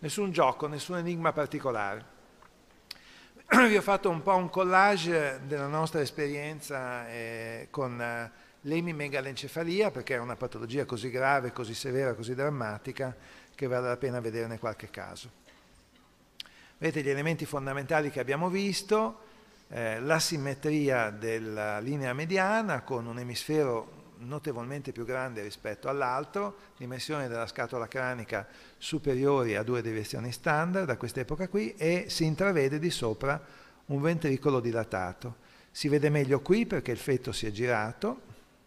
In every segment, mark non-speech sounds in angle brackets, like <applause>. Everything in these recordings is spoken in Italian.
nessun gioco, nessun enigma particolare. <clears throat> Vi ho fatto un po' un collage della nostra esperienza eh, con eh, l'emimegalencefalia, perché è una patologia così grave, così severa, così drammatica, che vale la pena vederne qualche caso. Vedete gli elementi fondamentali che abbiamo visto, eh, simmetria della linea mediana con un emisfero notevolmente più grande rispetto all'altro, dimensioni della scatola cranica superiori a due deviazioni standard da quest'epoca qui e si intravede di sopra un ventricolo dilatato. Si vede meglio qui perché il feto si è girato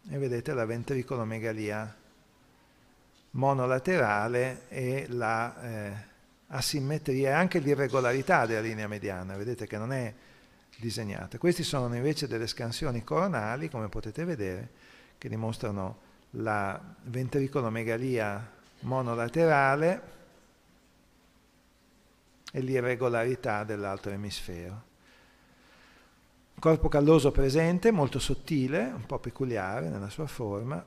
e vedete la ventricolomegalia monolaterale e la eh, asimmetria e anche l'irregolarità della linea mediana, vedete che non è disegnata. Queste sono invece delle scansioni coronali, come potete vedere, che dimostrano la ventricolomegalia monolaterale e l'irregolarità dell'altro emisfero. Corpo calloso presente, molto sottile, un po' peculiare nella sua forma.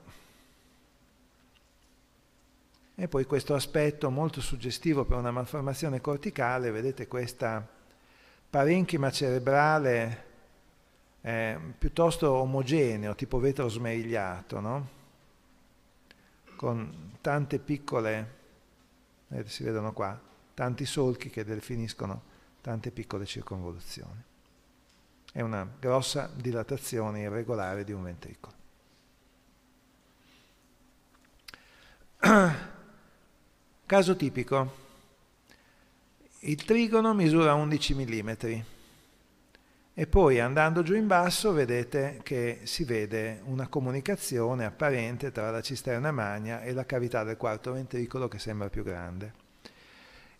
E poi questo aspetto molto suggestivo per una malformazione corticale, vedete questa parenchima cerebrale eh, piuttosto omogeneo, tipo vetro smerigliato, no? con tante piccole, eh, si vedono qua, tanti solchi che definiscono tante piccole circonvoluzioni. È una grossa dilatazione irregolare di un ventricolo. <clears throat> Caso tipico, il trigono misura 11 mm e poi andando giù in basso vedete che si vede una comunicazione apparente tra la cisterna magna e la cavità del quarto ventricolo che sembra più grande.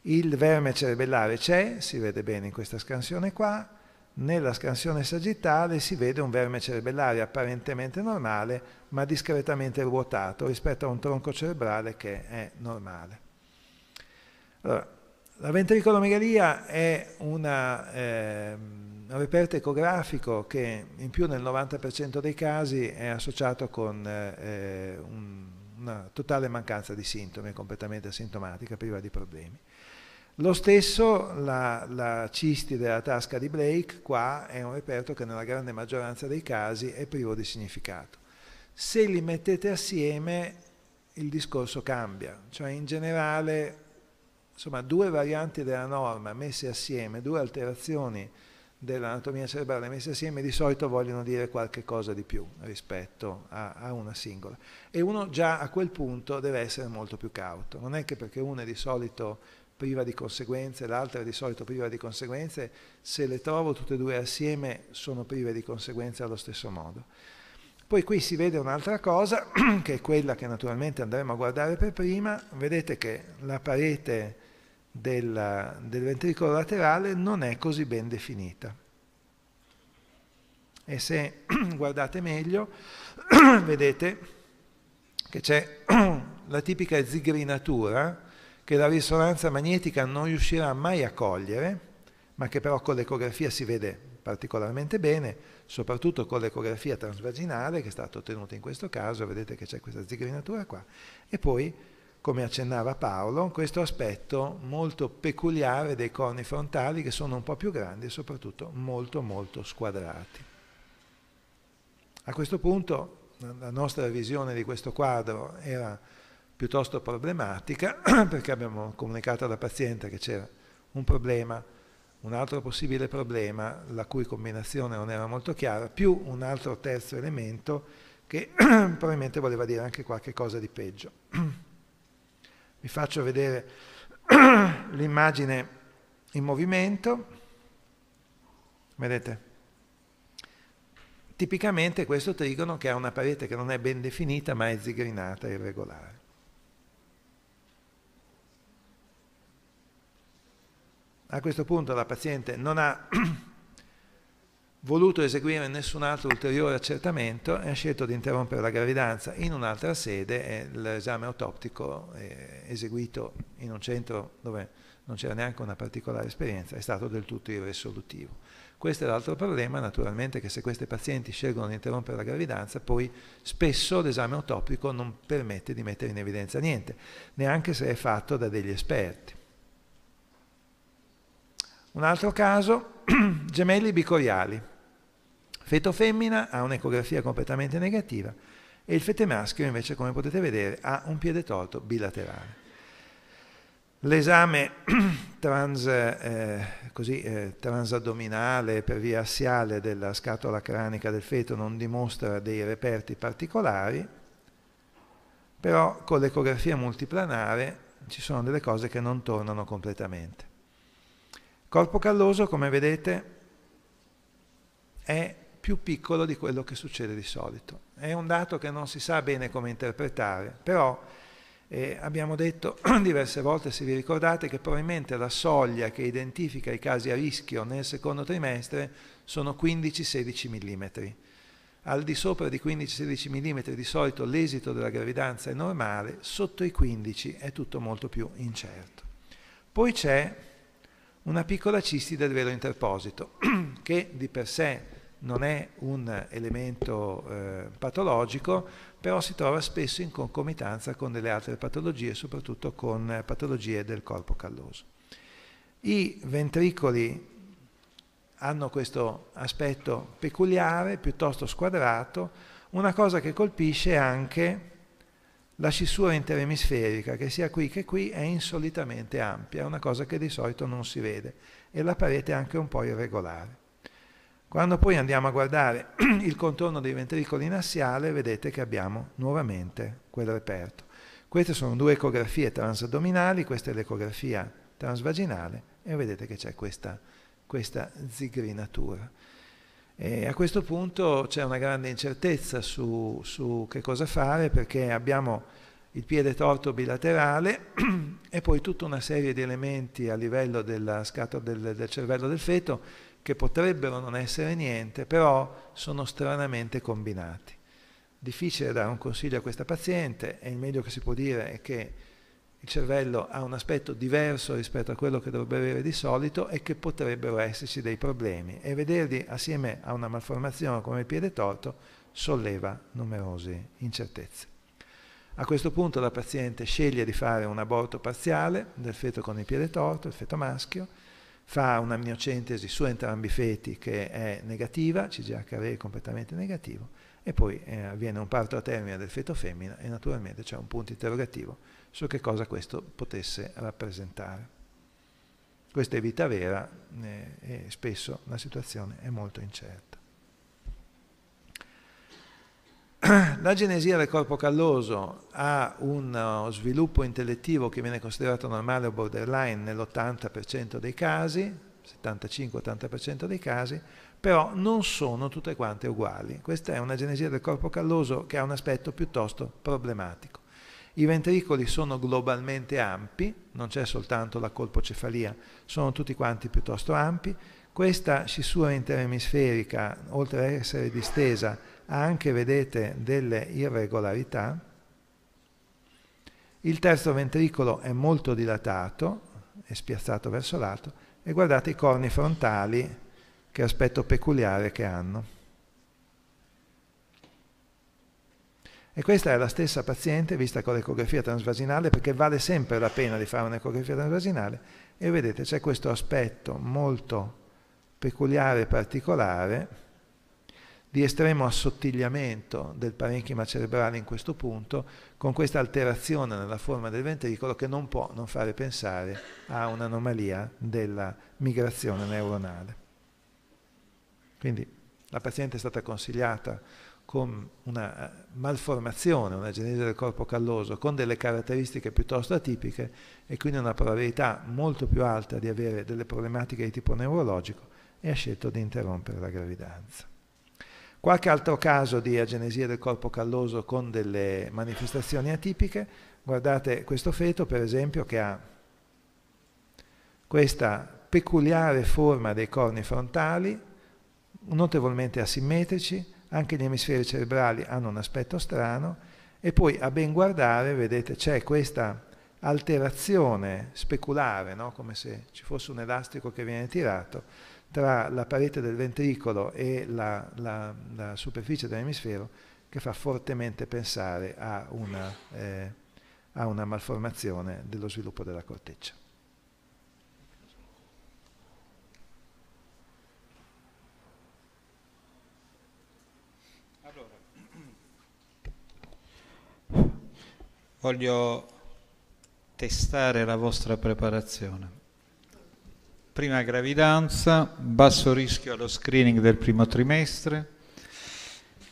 Il verme cerebellare c'è, si vede bene in questa scansione qua, nella scansione sagittale si vede un verme cerebellare apparentemente normale ma discretamente ruotato rispetto a un tronco cerebrale che è normale. Allora, la ventricolomegalia è una... Eh, un reperto ecografico che in più nel 90% dei casi è associato con eh, eh, un, una totale mancanza di sintomi, completamente asintomatica, priva di problemi. Lo stesso la, la cisti della tasca di Blake, qua è un reperto che nella grande maggioranza dei casi è privo di significato. Se li mettete assieme il discorso cambia, cioè in generale insomma, due varianti della norma messe assieme, due alterazioni dell'anatomia cerebrale messe assieme di solito vogliono dire qualche cosa di più rispetto a, a, una singola. E uno già a quel punto deve essere molto più cauto. Non è che perché una è di solito priva di conseguenze, l'altra è di solito priva di conseguenze, se le trovo tutte e due assieme sono prive di conseguenze allo stesso modo. Poi qui si vede un'altra cosa, <clears throat> che è quella che naturalmente andremo a guardare per prima. Vedete che la parete del, del ventricolo laterale non è così ben definita. E se <clears throat> guardate meglio, <clears throat> vedete che c'è <clears throat> la tipica zigrinatura che la risonanza magnetica non riuscirà mai a cogliere, ma che però con l'ecografia si vede particolarmente bene, soprattutto con l'ecografia transvaginale che è stata ottenuta in questo caso, vedete che c'è questa zigrinatura qua, e poi come accennava Paolo, questo aspetto molto peculiare dei corni frontali che sono un po' più grandi e soprattutto molto molto squadrati. A questo punto la nostra visione di questo quadro era piuttosto problematica <clears throat> perché abbiamo comunicato alla paziente che c'era un problema, un altro possibile problema la cui combinazione non era molto chiara, più un altro terzo elemento che <clears throat> probabilmente voleva dire anche qualche cosa di peggio. <clears throat> Vi faccio vedere <clears throat> l'immagine in movimento. Vedete? Tipicamente questo trigono che ha una parete che non è ben definita ma è zigrinata, e irregolare. A questo punto la paziente non ha <clears throat> voluto eseguire nessun altro ulteriore accertamento e ha scelto di interrompere la gravidanza in un'altra sede e l'esame autoptico eh, eseguito in un centro dove non c'era neanche una particolare esperienza è stato del tutto irresolutivo. Questo è l'altro problema, naturalmente, che se questi pazienti scelgono di interrompere la gravidanza, poi spesso l'esame autoptico non permette di mettere in evidenza niente, neanche se è fatto da degli esperti. Un altro caso <clears throat> gemelli bicoriali. Feto femmina ha un'ecografia completamente negativa e il fete maschio invece, come potete vedere, ha un piede torto bilaterale. L'esame <clears throat> trans, eh, così, eh, transabdominale per via assiale della scatola cranica del feto non dimostra dei reperti particolari, però con l'ecografia multiplanare ci sono delle cose che non tornano completamente corpo calloso, come vedete, è più piccolo di quello che succede di solito. È un dato che non si sa bene come interpretare, però eh, abbiamo detto <clears throat> diverse volte, se vi ricordate, che probabilmente la soglia che identifica i casi a rischio nel secondo trimestre sono 15-16 mm. Al di sopra di 15-16 mm di solito l'esito della gravidanza è normale, sotto i 15 è tutto molto più incerto. Poi c'è una piccola cisti del velo interposito, <clears throat> che di per sé non è un elemento eh, patologico, però si trova spesso in concomitanza con delle altre patologie, soprattutto con patologie del corpo calloso. I ventricoli hanno questo aspetto peculiare, piuttosto squadrato, una cosa che colpisce anche la scissura interemisferica, che sia qui che qui, è insolitamente ampia, è una cosa che di solito non si vede, e la parete è anche un po' irregolare. Quando poi andiamo a guardare <clears throat> il contorno dei ventricoli in assiale, vedete che abbiamo nuovamente quel reperto. Queste sono due ecografie transabdominali, questa è l'ecografia transvaginale e vedete che c'è questa, questa zigrinatura. E a questo punto c'è una grande incertezza su, su, che cosa fare perché abbiamo il piede torto bilaterale <clears throat> e poi tutta una serie di elementi a livello della scatola del, del cervello del feto che potrebbero non essere niente, però sono stranamente combinati. Difficile dare un consiglio a questa paziente e il meglio che si può dire è che il cervello ha un aspetto diverso rispetto a quello che dovrebbe avere di solito e che potrebbero esserci dei problemi e vederli assieme a una malformazione come il piede torto solleva numerose incertezze. A questo punto la paziente sceglie di fare un aborto parziale del feto con il piede torto, il feto maschio, fa una miocentesi su entrambi i feti che è negativa, CGHV è completamente negativo, e poi eh, avviene un parto a termine del feto femmina e naturalmente c'è un punto interrogativo su che cosa questo potesse rappresentare. Questa è vita vera eh, e spesso la situazione è molto incerta. <clears throat> La genesia del corpo calloso ha uno uh, sviluppo intellettivo che viene considerato normale o borderline nell'80% dei casi, 75-80% dei casi, però non sono tutte quante uguali. Questa è una genesia del corpo calloso che ha un aspetto piuttosto problematico. I ventricoli sono globalmente ampi, non c'è soltanto la colpocefalia, sono tutti quanti piuttosto ampi. Questa scissura interemisferica, oltre ad essere distesa, ha anche, vedete, delle irregolarità. Il terzo ventricolo è molto dilatato, è spiazzato verso l'alto, e guardate i corni frontali che aspetto peculiare che hanno. E questa è la stessa paziente vista con l'ecografia transvaginale perché vale sempre la pena di fare un'ecografia transvaginale e vedete c'è questo aspetto molto peculiare e particolare di estremo assottigliamento del parenchima cerebrale in questo punto con questa alterazione nella forma del ventricolo che non può non fare pensare a un'anomalia della migrazione neuronale. Quindi la paziente è stata consigliata con una eh, malformazione, una genesi del corpo calloso, con delle caratteristiche piuttosto atipiche e quindi una probabilità molto più alta di avere delle problematiche di tipo neurologico e ha scelto di interrompere la gravidanza. Qualche altro caso di agenesia del corpo calloso con delle manifestazioni atipiche, guardate questo feto per esempio che ha questa peculiare forma dei corni frontali, notevolmente asimmetrici, anche gli emisferi cerebrali hanno un aspetto strano e poi a ben guardare, vedete, c'è questa alterazione speculare, no? come se ci fosse un elastico che viene tirato tra la parete del ventricolo e la, la, la superficie dell'emisfero che fa fortemente pensare a una, eh, a una malformazione dello sviluppo della corteccia. Voglio testare la vostra preparazione. Prima gravidanza, basso rischio allo screening del primo trimestre,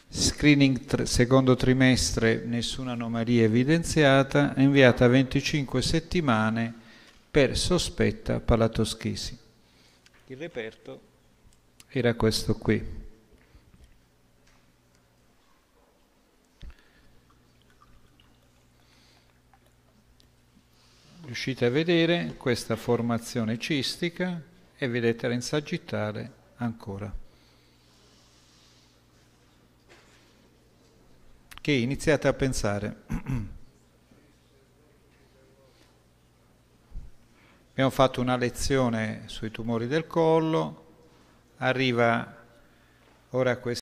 screening tre, secondo trimestre nessuna anomalia evidenziata, inviata 25 settimane per sospetta palatoschisi. Il reperto era questo qui. riuscite a vedere questa formazione cistica e vedete in sagittale ancora, che iniziate a pensare. <clears throat> Abbiamo fatto una lezione sui tumori del collo, arriva ora questo.